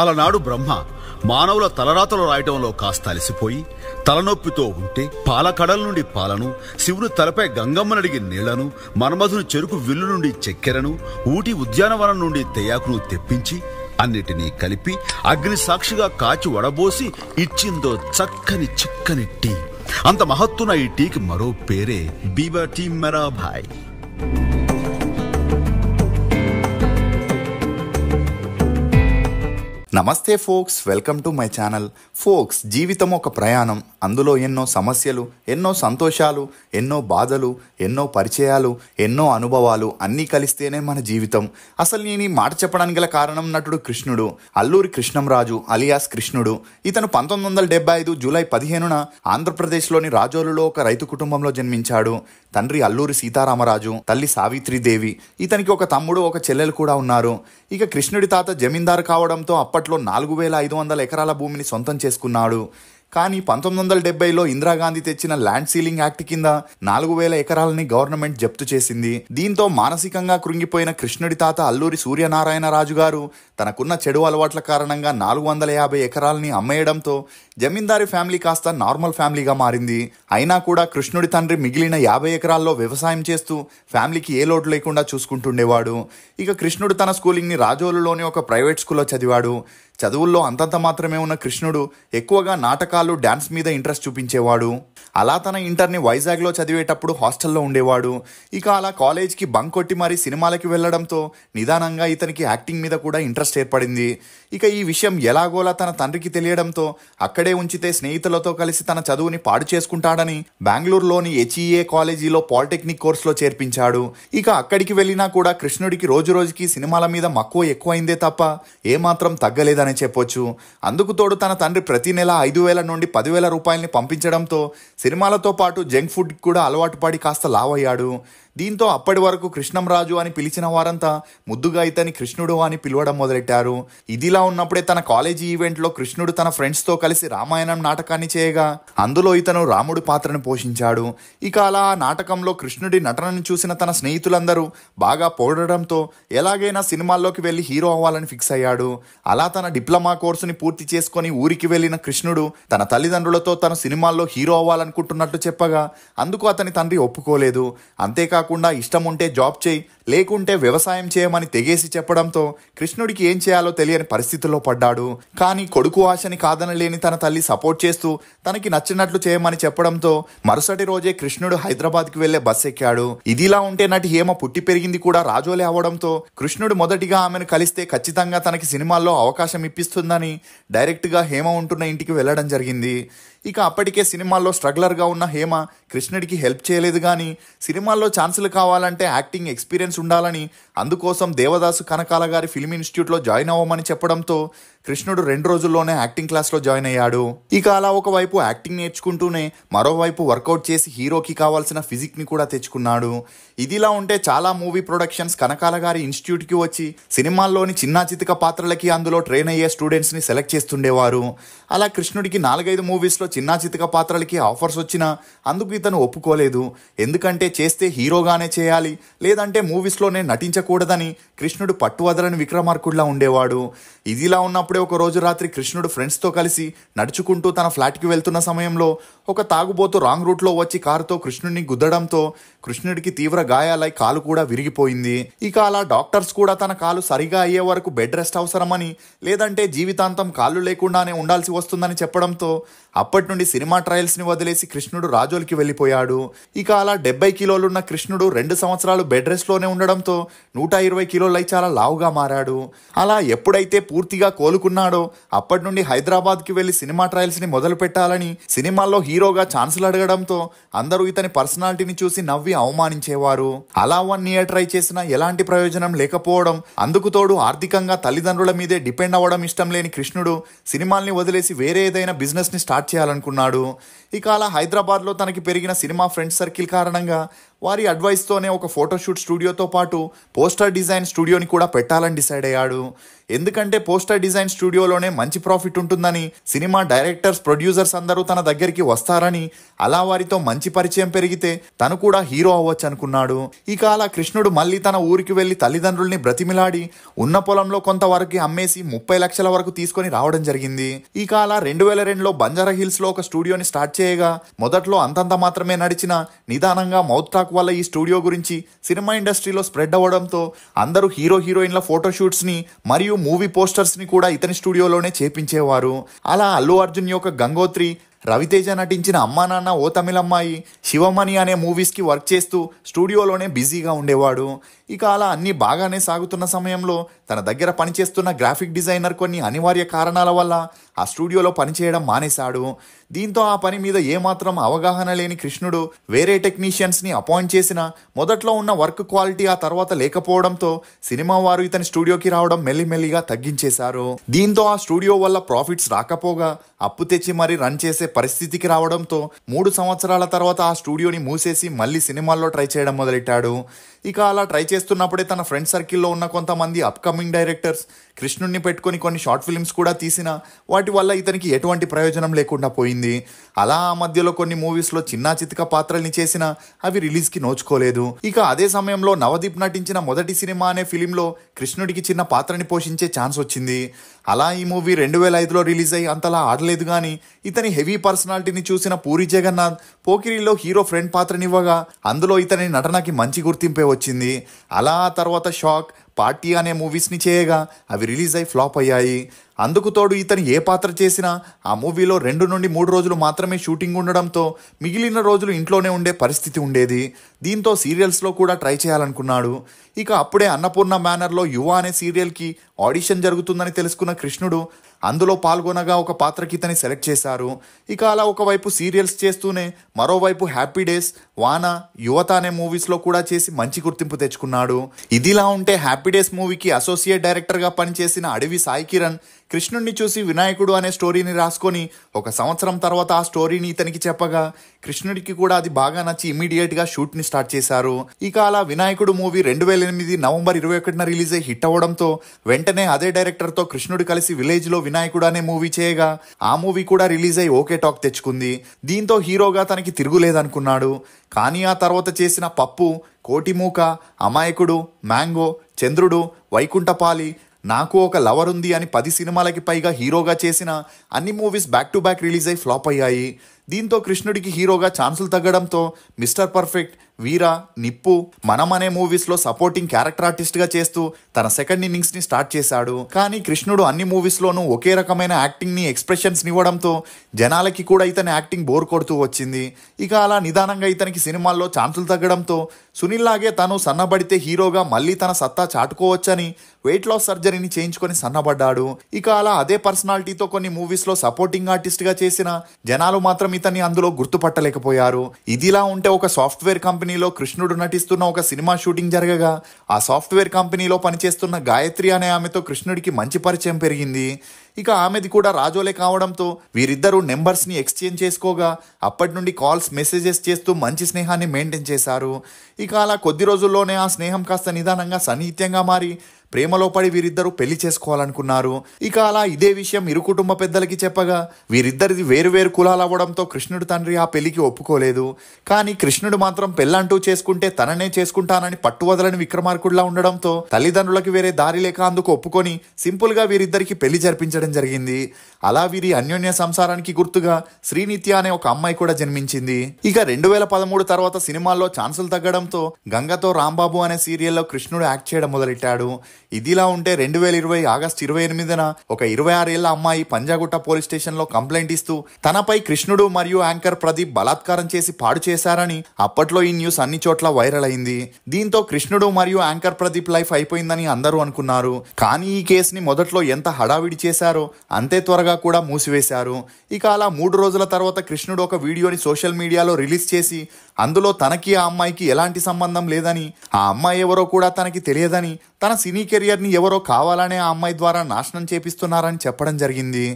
అలనాడు బ్రహ్మ మానవుల తలరాతలు రాయటంలో కాస్త అలసిపోయి తలనొప్పితో ఉంటే పాలకడల నుండి పాలను శివుని తలపై గంగమ్మనడిగి నీళ్లను మన్మధుని చెరుకు విల్లు నుండి చక్కెరను ఊటి ఉద్యానవనం నుండి తెయాకును తెప్పించి అన్నిటినీ కలిపి అగ్ని సాక్షిగా కాచి వడబోసి ఇచ్చిందో చక్కని చిక్కని టీ అంత మహత్తున ఈ టీకి మరో పేరే బీబా టీ మెరాభాయ్ నమస్తే folks welcome to my channel folks జీవితం ఒక ప్రయాణం అందులో ఎన్నో సమస్యలు ఎన్నో సంతోషాలు ఎన్నో బాధలు ఎన్నో పరిచయాలు ఎన్నో అనుభవాలు అన్నీ కలిస్తేనే మన జీవితం అసలు నేను మాట చెప్పడానికి గల కారణం నటుడు కృష్ణుడు అల్లూరి కృష్ణంరాజు అలియాస్ కృష్ణుడు ఇతను పంతొమ్మిది వందల డెబ్బై ఐదు జూలై పదిహేనున ఆంధ్రప్రదేశ్లోని రాజోలులో ఒక రైతు కుటుంబంలో జన్మించాడు తండ్రి అల్లూరి సీతారామరాజు తల్లి సావిత్రిదేవి ఇతనికి ఒక తమ్ముడు ఒక చెల్లెలు కూడా ఉన్నారు ఇక కృష్ణుడి తాత జమీందారు కావడంతో అప్పట్లో మొదట్లో నాలుగు వేల ఐదు వందల ఎకరాల భూమిని సొంతం చేసుకున్నాడు కానీ పంతొమ్మిది వందల డెబ్బైలో ఇందిరాగాంధీ తెచ్చిన ల్యాండ్ సీలింగ్ యాక్ట్ కింద నాలుగు వేల ఎకరాలని గవర్నమెంట్ జప్తు చేసింది దీంతో మానసికంగా కృంగిపోయిన కృష్ణుడి తాత అల్లూరి సూర్యనారాయణ రాజు గారు తనకున్న చెడు అలవాట్ల కారణంగా నాలుగు వందల యాభై ఎకరాలని అమ్మేయడంతో జమీందారి ఫ్యామిలీ కాస్త నార్మల్ ఫ్యామిలీగా మారింది అయినా కూడా కృష్ణుడి తండ్రి మిగిలిన యాభై ఎకరాల్లో వ్యవసాయం చేస్తూ ఫ్యామిలీకి ఏ లోటు లేకుండా చూసుకుంటుండేవాడు ఇక కృష్ణుడు తన స్కూలింగ్ని రాజోలులోని ఒక ప్రైవేట్ స్కూల్లో చదివాడు చదువుల్లో అంతంత మాత్రమే ఉన్న కృష్ణుడు ఎక్కువగా నాటకాలు డ్యాన్స్ మీద ఇంట్రెస్ట్ చూపించేవాడు అలా తన ఇంటర్ని వైజాగ్లో చదివేటప్పుడు హాస్టల్లో ఉండేవాడు ఇక అలా కాలేజ్కి బంక్ కొట్టి మరీ సినిమాలకి వెళ్ళడంతో నిదానంగా ఇతనికి యాక్టింగ్ మీద కూడా ఇంట్రెస్ట్ ఇంట్రెస్ట్ ఏర్పడింది ఇక ఈ విషయం ఎలాగోలా తన తండ్రికి తెలియడంతో అక్కడే ఉంచితే స్నేహితులతో కలిసి తన చదువుని పాడు చేసుకుంటాడని బెంగళూరులోని హెచ్ఈఏ కాలేజీలో పాలిటెక్నిక్ కోర్సులో చేర్పించాడు ఇక అక్కడికి వెళ్ళినా కూడా కృష్ణుడికి రోజు రోజుకి సినిమాల మీద మక్కువ ఎక్కువైందే తప్ప ఏమాత్రం తగ్గలేదని చెప్పొచ్చు అందుకు తోడు తన తండ్రి ప్రతి నెల ఐదు వేల నుండి పదివేల రూపాయలని పంపించడంతో సినిమాలతో పాటు జంక్ ఫుడ్ కూడా అలవాటు పడి కాస్త లావయ్యాడు దీంతో అప్పటి వరకు కృష్ణంరాజు అని పిలిచిన వారంతా ముద్దుగా ఇతని కృష్ణుడు అని పిలవడం మొదలెట్టారు ఇదిలా ఉన్నప్పుడే తన కాలేజీ ఈవెంట్లో కృష్ణుడు తన ఫ్రెండ్స్తో కలిసి రామాయణం నాటకాన్ని చేయగా అందులో ఇతను రాముడి పాత్రను పోషించాడు ఇక అలా ఆ నాటకంలో కృష్ణుడి నటనను చూసిన తన స్నేహితులందరూ బాగా పోడడంతో ఎలాగైనా సినిమాల్లోకి వెళ్ళి హీరో అవ్వాలని ఫిక్స్ అయ్యాడు అలా తన డిప్లొమా కోర్సుని పూర్తి చేసుకొని ఊరికి వెళ్ళిన కృష్ణుడు తన తల్లిదండ్రులతో తను సినిమాల్లో హీరో అవ్వాలనుకుంటున్నట్లు చెప్పగా అందుకు అతని తండ్రి ఒప్పుకోలేదు అంతేకాక కాకుండా ఇష్టం ఉంటే జాబ్ చేయి లేకుంటే వ్యవసాయం చేయమని తెగేసి చెప్పడంతో కృష్ణుడికి ఏం చేయాలో తెలియని పరిస్థితుల్లో పడ్డాడు కానీ కొడుకు ఆశని కాదనలేని తన తల్లి సపోర్ట్ చేస్తూ తనకి నచ్చినట్లు చేయమని చెప్పడంతో మరుసటి రోజే కృష్ణుడు హైదరాబాద్కి వెళ్లే బస్ ఎక్కాడు ఇదిలా ఉంటే నటి హేమ పుట్టి పెరిగింది కూడా రాజోలే అవడంతో కృష్ణుడు మొదటిగా ఆమెను కలిస్తే ఖచ్చితంగా తనకి సినిమాల్లో అవకాశం ఇప్పిస్తుందని డైరెక్ట్గా హేమ ఉంటున్న ఇంటికి వెళ్లడం జరిగింది ఇక అప్పటికే సినిమాల్లో స్ట్రగ్లర్గా ఉన్న హేమ కృష్ణుడికి హెల్ప్ చేయలేదు కానీ సినిమాల్లో ఛాన్సులు కావాలంటే యాక్టింగ్ ఎక్స్పీరియన్స్ ఉండాలని అందుకోసం దేవదాసు కనకాల గారి ఫిల్మ్ ఇన్స్టిట్యూట్లో జాయిన్ అవ్వమని చెప్పడంతో కృష్ణుడు రెండు రోజుల్లోనే యాక్టింగ్ క్లాస్లో జాయిన్ అయ్యాడు ఇక అలా ఒకవైపు యాక్టింగ్ నేర్చుకుంటూనే మరోవైపు వర్కౌట్ చేసి హీరోకి కావాల్సిన ఫిజిక్ని కూడా తెచ్చుకున్నాడు ఇదిలా ఉంటే చాలా మూవీ ప్రొడక్షన్స్ కనకాల గారి ఇన్స్టిట్యూట్కి వచ్చి సినిమాల్లోని చిన్న చితిక పాత్రలకి అందులో ట్రైన్ అయ్యే స్టూడెంట్స్ని సెలెక్ట్ చేస్తుండేవారు అలా కృష్ణుడికి నాలుగైదు మూవీస్లో చిన్న చితిక పాత్రలకి ఆఫర్స్ వచ్చినా అందుకు ఇతను ఒప్పుకోలేదు ఎందుకంటే చేస్తే హీరోగానే చేయాలి లేదంటే మూవీస్లోనే నటించకూడదని కృష్ణుడు పట్టువదలని విక్రమార్కుడులా ఉండేవాడు ఇదిలా ఉన్న అప్పుడే ఒక రోజు రాత్రి కృష్ణుడు ఫ్రెండ్స్తో కలిసి నడుచుకుంటూ తన ఫ్లాట్కి వెళ్తున్న సమయంలో ఒక తాగుబోతు రాంగ్ రూట్లో వచ్చి కారుతో కృష్ణుడిని గుద్దడంతో కృష్ణుడికి తీవ్ర గాయాలై కాలు కూడా విరిగిపోయింది ఇక అలా డాక్టర్స్ కూడా తన కాలు సరిగా అయ్యే వరకు బెడ్ రెస్ట్ అవసరమని లేదంటే జీవితాంతం కాళ్ళు లేకుండానే ఉండాల్సి వస్తుందని చెప్పడంతో అప్పటి నుండి సినిమా ట్రయల్స్ని వదిలేసి కృష్ణుడు రాజోలికి వెళ్ళిపోయాడు ఇక అలా డెబ్బై కిలోలున్న కృష్ణుడు రెండు సంవత్సరాలు బెడ్ రెస్ట్లోనే ఉండడంతో నూట ఇరవై కిలోలై చాలా లావుగా మారాడు అలా ఎప్పుడైతే పూర్తిగా కోలుకున్నాడో అప్పటి నుండి హైదరాబాద్కి వెళ్ళి సినిమా ట్రయల్స్ని మొదలు పెట్టాలని సినిమాల్లో హీరో హీరోగా ఛాన్సులు అడగడంతో అందరూ ఇతని పర్సనాలిటీని చూసి నవ్వి అవమానించేవారు అలా వన్ ఇయర్ ట్రై చేసినా ఎలాంటి ప్రయోజనం లేకపోవడం అందుకు తోడు ఆర్థికంగా తల్లిదండ్రుల మీదే డిపెండ్ అవ్వడం ఇష్టం లేని కృష్ణుడు సినిమాల్ని వదిలేసి వేరే ఏదైనా బిజినెస్ని స్టార్ట్ చేయాలనుకున్నాడు ఇక అలా హైదరాబాద్లో తనకి పెరిగిన సినిమా ఫ్రెండ్ సర్కిల్ కారణంగా వారి అడ్వైస్తోనే ఒక ఫోటోషూట్ స్టూడియోతో పాటు పోస్టర్ డిజైన్ స్టూడియోని కూడా పెట్టాలని డిసైడ్ అయ్యాడు ఎందుకంటే పోస్టర్ డిజైన్ స్టూడియోలోనే మంచి ప్రాఫిట్ ఉంటుందని సినిమా డైరెక్టర్స్ ప్రొడ్యూసర్స్ అందరూ తన దగ్గరికి వస్తారని అలా వారితో మంచి పరిచయం పెరిగితే తను కూడా హీరో అవ్వచ్చు అనుకున్నాడు ఇక అలా కృష్ణుడు మళ్ళీ తన ఊరికి వెళ్లి తల్లిదండ్రుల్ని బ్రతిమిలాడి ఉన్న పొలంలో కొంత వరకు అమ్మేసి ముప్పై లక్షల వరకు తీసుకొని రావడం జరిగింది ఇక అలా రెండు వేల రెండులో బంజారా హిల్స్లో ఒక స్టూడియోని స్టార్ట్ చేయగా మొదట్లో అంతంత మాత్రమే నడిచిన నిదానంగా మౌత్ టాక్ వల్ల ఈ స్టూడియో గురించి సినిమా ఇండస్ట్రీలో స్ప్రెడ్ అవ్వడంతో అందరూ హీరో హీరోయిన్ల ఫోటోషూట్స్ని మరియు మూవీ పోస్టర్స్ని కూడా ఇతని స్టూడియోలోనే చేపించేవారు అలా అల్లు అర్జున్ యొక్క గంగోత్రి రవితేజ నటించిన అమ్మా నాన్న ఓ తమిళమ్మాయి శివమణి అనే మూవీస్కి వర్క్ చేస్తూ స్టూడియోలోనే బిజీగా ఉండేవాడు ఇక అలా అన్నీ బాగానే సాగుతున్న సమయంలో తన దగ్గర పనిచేస్తున్న గ్రాఫిక్ డిజైనర్ కొన్ని అనివార్య కారణాల వల్ల ఆ స్టూడియోలో పనిచేయడం మానేశాడు దీంతో ఆ పని మీద ఏమాత్రం అవగాహన లేని కృష్ణుడు వేరే టెక్నీషియన్స్ని అపాయింట్ చేసిన మొదట్లో ఉన్న వర్క్ క్వాలిటీ ఆ తర్వాత లేకపోవడంతో సినిమా వారు ఇతని స్టూడియోకి రావడం మెల్లిమెల్లిగా తగ్గించేశారు దీంతో ఆ స్టూడియో వల్ల ప్రాఫిట్స్ రాకపోగా అప్పు తెచ్చి మరీ రన్ చేసే పరిస్థితికి రావడంతో మూడు సంవత్సరాల తర్వాత ఆ స్టూడియోని మూసేసి మళ్ళీ సినిమాల్లో ట్రై చేయడం మొదలెట్టాడు ఇక అలా ట్రై చేస్తున్నప్పుడే తన ఫ్రెండ్ సర్కిల్లో ఉన్న కొంతమంది అప్కమింగ్ డైరెక్టర్స్ కృష్ణుణ్ణి పెట్టుకొని కొన్ని షార్ట్ ఫిల్మ్స్ కూడా తీసిన వాటి వల్ల ఇతనికి ఎటువంటి ప్రయోజనం లేకుండా పోయింది అలా ఆ మధ్యలో కొన్ని మూవీస్లో చిన్న చితిక పాత్రల్ని చేసిన అవి రిలీజ్కి నోచుకోలేదు ఇక అదే సమయంలో నవదీప్ నటించిన మొదటి సినిమా అనే ఫిలింలో కృష్ణుడికి చిన్న పాత్రని పోషించే ఛాన్స్ వచ్చింది అలా ఈ మూవీ రెండు వేల ఐదులో రిలీజ్ అయ్యి అంతలా ఆడలేదు కానీ ఇతని హెవీ పర్సనాలిటీని చూసిన పూరి జగన్నాథ్ పోకిరిలో హీరో ఫ్రెండ్ పాత్రనివ్వగా అందులో ఇతని నటనకి మంచి గుర్తింపే వచ్చింది అలా తర్వాత షాక్ పార్టీ అనే మూవీస్ని చేయగా అవి రిలీజ్ అయి ఫ్లాప్ అయ్యాయి అందుకు తోడు ఇతను ఏ పాత్ర చేసినా ఆ మూవీలో రెండు నుండి మూడు రోజులు మాత్రమే షూటింగ్ ఉండడంతో మిగిలిన రోజులు ఇంట్లోనే ఉండే పరిస్థితి ఉండేది దీంతో సీరియల్స్లో కూడా ట్రై చేయాలనుకున్నాడు ఇక అప్పుడే అన్నపూర్ణ మేనర్లో యువ అనే సీరియల్కి ఆడిషన్ జరుగుతుందని తెలుసుకున్న కృష్ణుడు అందులో పాల్గొనగా ఒక పాత్రకితని సెలెక్ట్ చేశారు ఇక అలా ఒకవైపు సీరియల్స్ చేస్తూనే మరోవైపు హ్యాపీ డేస్ వాన యువత అనే మూవీస్లో కూడా చేసి మంచి గుర్తింపు తెచ్చుకున్నాడు ఇదిలా ఉంటే హ్యాపీ డేస్ మూవీకి అసోసియేట్ డైరెక్టర్గా పనిచేసిన అడవి సాయి కిరణ్ కృష్ణుణ్ణి చూసి వినాయకుడు అనే స్టోరీని రాసుకొని ఒక సంవత్సరం తర్వాత ఆ స్టోరీని ఇతనికి చెప్పగా కృష్ణుడికి కూడా అది బాగా నచ్చి ఇమీడియట్గా షూట్ని స్టార్ట్ చేశారు ఇక అలా వినాయకుడు మూవీ రెండు వేల ఎనిమిది నవంబర్ ఇరవై ఒకటిన రిలీజ్ అయ్యి హిట్ అవ్వడంతో వెంటనే అదే డైరెక్టర్తో కృష్ణుడు కలిసి విలేజ్లో వినాయకుడు అనే మూవీ చేయగా ఆ మూవీ కూడా రిలీజ్ అయ్యి ఓకే టాక్ తెచ్చుకుంది దీంతో హీరోగా తనకి తిరుగులేదనుకున్నాడు కానీ ఆ తర్వాత చేసిన పప్పు కోటిమూక అమాయకుడు మ్యాంగో చంద్రుడు వైకుంఠపాలి నాకు ఒక లవర్ ఉంది అని పది సినిమాలకి పైగా హీరోగా చేసిన అన్ని movies back to back release అయి ఫ్లాప్ అయ్యాయి దీంతో కృష్ణుడికి హీరోగా ఛాన్సులు తగ్గడంతో మిస్టర్ పర్ఫెక్ట్ వీరా నిప్పు మనం అనే మూవీస్ లో సపోర్టింగ్ క్యారెక్టర్ ఆర్టిస్ట్ గా చేస్తూ తన సెకండ్ ఇన్నింగ్స్ ని స్టార్ట్ చేశాడు కానీ కృష్ణుడు అన్ని మూవీస్ లోనూ ఒకే రకమైన యాక్టింగ్ ని ఎక్స్ప్రెషన్స్ ఇవ్వడంతో జనాలకి కూడా ఇతని యాక్టింగ్ బోర్ కొడుతూ వచ్చింది ఇక అలా నిదానంగా ఇతనికి సినిమాల్లో ఛాన్సులు తగ్గడంతో సునీల్ లాగే తను సన్నబడితే హీరోగా మళ్ళీ తన సత్తా చాటుకోవచ్చని వెయిట్ లాస్ సర్జరీని చేయించుకొని సన్నబడ్డాడు ఇక అలా అదే పర్సనాలిటీతో కొన్ని మూవీస్ లో సపోర్టింగ్ ఆర్టిస్ట్ గా చేసిన జనాలు మాత్రం ఇతన్ని అందులో గుర్తుపట్టలేకపోయారు ఇదిలా ఉంటే ఒక సాఫ్ట్వేర్ కంపెనీ కంపెనీలో కృష్ణుడు నటిస్తున్న ఒక సినిమా షూటింగ్ జరగగా ఆ సాఫ్ట్వేర్ కంపెనీలో పనిచేస్తున్న గాయత్రి అనే ఆమెతో కృష్ణుడికి మంచి పరిచయం పెరిగింది ఇక ఆమెది కూడా రాజోలే కావడంతో వీరిద్దరూ నెంబర్స్ని ఎక్స్చేంజ్ చేసుకోగా అప్పటి నుండి కాల్స్ మెసేజెస్ చేస్తూ మంచి స్నేహాన్ని మెయింటైన్ చేశారు ఇక అలా కొద్ది రోజుల్లోనే ఆ స్నేహం కాస్త నిదానంగా సన్నిహిత్యంగా మారి ప్రేమలో పడి వీరిద్దరూ పెళ్లి చేసుకోవాలనుకున్నారు ఇక అలా ఇదే విషయం ఇరు కుటుంబ పెద్దలకి చెప్పగా వీరిద్దరిది వేరువేరు కులాలు అవ్వడంతో కృష్ణుడు తండ్రి ఆ పెళ్లికి ఒప్పుకోలేదు కానీ కృష్ణుడు మాత్రం పెళ్ళంటూ చేసుకుంటే తననే చేసుకుంటానని పట్టువదలని విక్రమార్కుడులా ఉండడంతో తల్లిదండ్రులకి వేరే దారి లేక అందుకు ఒప్పుకొని సింపుల్గా వీరిద్దరికి పెళ్లి జరిపించడం చేయడం జరిగింది అలా వీరి అన్యోన్య సంసారానికి గుర్తుగా శ్రీనిత్య అనే ఒక అమ్మాయి కూడా జన్మించింది ఇక రెండు వేల పదమూడు తర్వాత సినిమాల్లో ఛాన్సులు తగ్గడంతో గంగతో రాంబాబు అనే సీరియల్లో కృష్ణుడు యాక్ట్ చేయడం మొదలెట్టాడు ఇదిలా ఉంటే రెండు వేల ఇరవై ఆగస్టు ఇరవై ఎనిమిదిన ఒక ఇరవై ఆరేళ్ల అమ్మాయి పంజాగుట్ట పోలీస్ స్టేషన్లో కంప్లైంట్ ఇస్తూ తనపై కృష్ణుడు మరియు యాంకర్ ప్రదీప్ బలాత్కారం చేసి పాడు చేశారని అప్పట్లో ఈ న్యూస్ అన్ని చోట్ల వైరల్ అయింది దీంతో కృష్ణుడు మరియు యాంకర్ ప్రదీప్ లైఫ్ అయిపోయిందని అందరూ అనుకున్నారు కానీ ఈ కేసుని మొదట్లో ఎంత హడావిడి చేశారో చేశారు అంతే త్వరగా కూడా మూసివేశారు ఇక అలా మూడు రోజుల తర్వాత కృష్ణుడు ఒక వీడియోని సోషల్ మీడియాలో రిలీజ్ చేసి అందులో తనకి ఆ అమ్మాయికి ఎలాంటి సంబంధం లేదని ఆ అమ్మాయి ఎవరో కూడా తనకి తెలియదని తన సినీ కెరియర్ని ఎవరో కావాలనే ఆ అమ్మాయి ద్వారా నాశనం చేపిస్తున్నారని చెప్పడం జరిగింది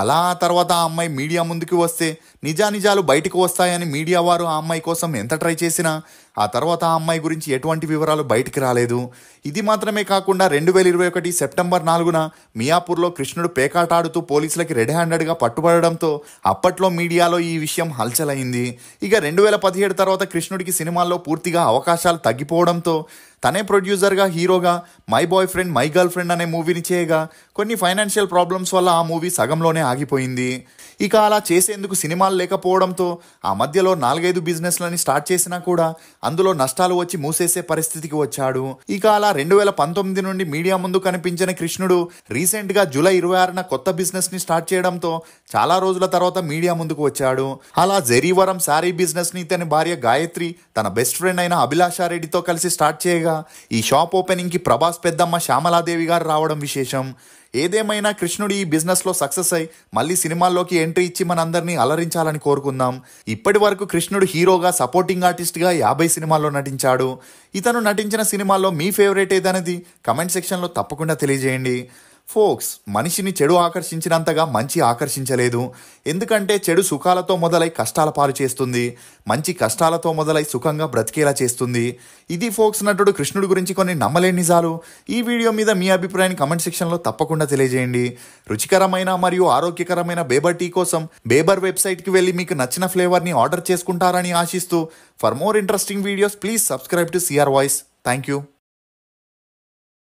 అలా తర్వాత ఆ అమ్మాయి మీడియా ముందుకు వస్తే నిజానిజాలు బయటకు వస్తాయని మీడియా వారు ఆ అమ్మాయి కోసం ఎంత ట్రై చేసినా ఆ తర్వాత ఆ అమ్మాయి గురించి ఎటువంటి వివరాలు బయటికి రాలేదు ఇది మాత్రమే కాకుండా రెండు వేల ఇరవై ఒకటి సెప్టెంబర్ నాలుగున మియాపూర్లో కృష్ణుడు పేకాటాడుతూ పోలీసులకి రెడ్ హ్యాండెడ్గా పట్టుబడడంతో అప్పట్లో మీడియాలో ఈ విషయం హల్చలైంది ఇక రెండు వేల పదిహేడు తర్వాత కృష్ణుడికి సినిమాల్లో పూర్తిగా అవకాశాలు తగ్గిపోవడంతో తనే ప్రొడ్యూసర్గా హీరోగా my boyfriend my girlfriend అనే మూవీని చేయగా కొన్ని ఫైనాన్షియల్ ప్రాబ్లమ్స్ వల్ల ఆ మూవీ సగంలోనే ఆగిపోయింది ఇక అలా చేసేందుకు సినిమాలు లేకపోవడంతో ఆ మధ్యలో నాలుగైదు బిజినెస్లని స్టార్ట్ చేసినా కూడా అందులో నష్టాలు వచ్చి మూసేసే పరిస్థితికి వచ్చాడు ఇక అలా రెండు వేల పంతొమ్మిది నుండి మీడియా ముందు కనిపించిన కృష్ణుడు రీసెంట్ గా జూలై ఇరవై ఆరున కొత్త బిజినెస్ ని స్టార్ట్ చేయడంతో చాలా రోజుల తర్వాత మీడియా ముందుకు వచ్చాడు అలా జరీవరం శారీ బిజినెస్ ని తన భార్య గాయత్రి తన బెస్ట్ ఫ్రెండ్ అయిన అభిలాష రెడ్డితో కలిసి స్టార్ట్ చేయగా ఈ షాప్ ఓపెనింగ్ కి ప్రభాస్ పెద్దమ్మ శ్యామలాదేవి గారు రావడం విశేషం ఏదేమైనా కృష్ణుడు ఈ బిజినెస్లో సక్సెస్ అయి మళ్ళీ సినిమాల్లోకి ఎంట్రీ ఇచ్చి మనందరినీ అలరించాలని కోరుకుందాం ఇప్పటి వరకు కృష్ణుడు హీరోగా సపోర్టింగ్ ఆర్టిస్ట్గా యాభై సినిమాల్లో నటించాడు ఇతను నటించిన సినిమాల్లో మీ ఫేవరెట్ ఏదనేది కమెంట్ సెక్షన్లో తప్పకుండా తెలియజేయండి ఫోక్స్ మనిషిని చెడు ఆకర్షించినంతగా మంచి ఆకర్షించలేదు ఎందుకంటే చెడు సుఖాలతో మొదలై కష్టాల పాలు చేస్తుంది మంచి కష్టాలతో మొదలై సుఖంగా బ్రతికేలా చేస్తుంది ఇది ఫోక్స్ నటుడు కృష్ణుడు గురించి కొన్ని నమ్మలేని నిజాలు ఈ వీడియో మీద మీ అభిప్రాయాన్ని కమెంట్ సెక్షన్లో తప్పకుండా తెలియజేయండి రుచికరమైన మరియు ఆరోగ్యకరమైన బేబర్ టీ కోసం బేబర్ వెబ్సైట్కి వెళ్ళి మీకు నచ్చిన ఫ్లేవర్ని ఆర్డర్ చేసుకుంటారని ఆశిస్తూ for more interesting videos please subscribe to CR voice thank you